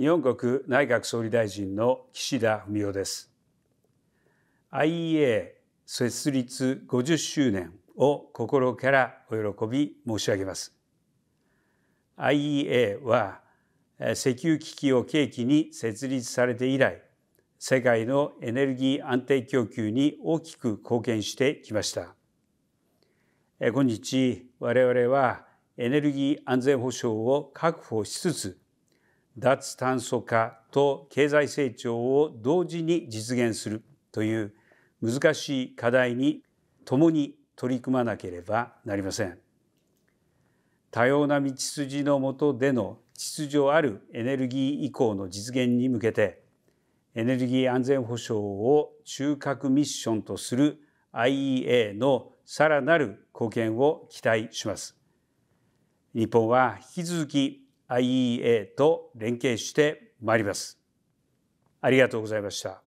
日本国内閣総理大臣の岸田文雄です IEA 設立50周年を心からお喜び申し上げます IEA は石油危機を契機に設立されて以来世界のエネルギー安定供給に大きく貢献してきました今日我々はエネルギー安全保障を確保しつつ脱炭素化と経済成長を同時に実現するという難しい課題に共に取り組まなければなりません多様な道筋の下での秩序あるエネルギー移行の実現に向けてエネルギー安全保障を中核ミッションとする IEA のさらなる貢献を期待します日本は引き続き IEA と連携してまいります。ありがとうございました。